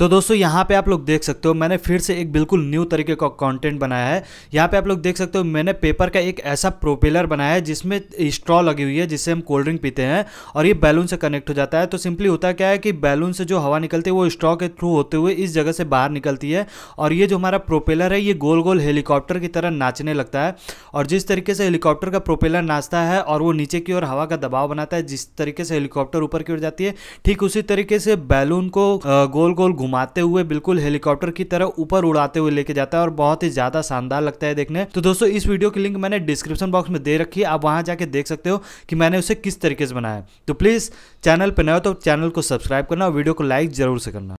तो दोस्तों यहाँ पे आप लोग देख सकते हो मैंने फिर से एक बिल्कुल न्यू तरीके का कंटेंट बनाया है यहाँ पे आप लोग देख सकते हो मैंने पेपर का एक ऐसा प्रोपेलर बनाया है जिसमें स्ट्रॉ लगी हुई है जिससे हम कोल्ड ड्रिंक पीते हैं और ये बैलून से कनेक्ट हो जाता है तो सिंपली होता क्या है कि बैलून से जो हवा निकलती है वो स्ट्रॉ के थ्रू होते हुए इस जगह से बाहर निकलती है और ये जो हमारा प्रोपेलर है ये गोल गोल हेलीकॉप्टर की तरह नाचने लगता है और जिस तरीके से हेलीकॉप्टर का प्रोपेलर नाचता है और वो नीचे की ओर हवा का दबाव बनाता है जिस तरीके से हेलीकॉप्टर ऊपर की ओर जाती है ठीक उसी तरीके से बैलून को गोल गोल घूम घुमाते हुए बिल्कुल हेलीकॉप्टर की तरह ऊपर उड़ाते हुए लेके जाता है और बहुत ही ज्यादा शानदार लगता है देखने तो दोस्तों इस वीडियो की लिंक मैंने डिस्क्रिप्शन बॉक्स में दे रखी है आप वहां जाके देख सकते हो कि मैंने उसे किस तरीके से बनाया तो प्लीज चैनल पर न हो तो चैनल को सब्सक्राइब करना और वीडियो को लाइक जरूर से करना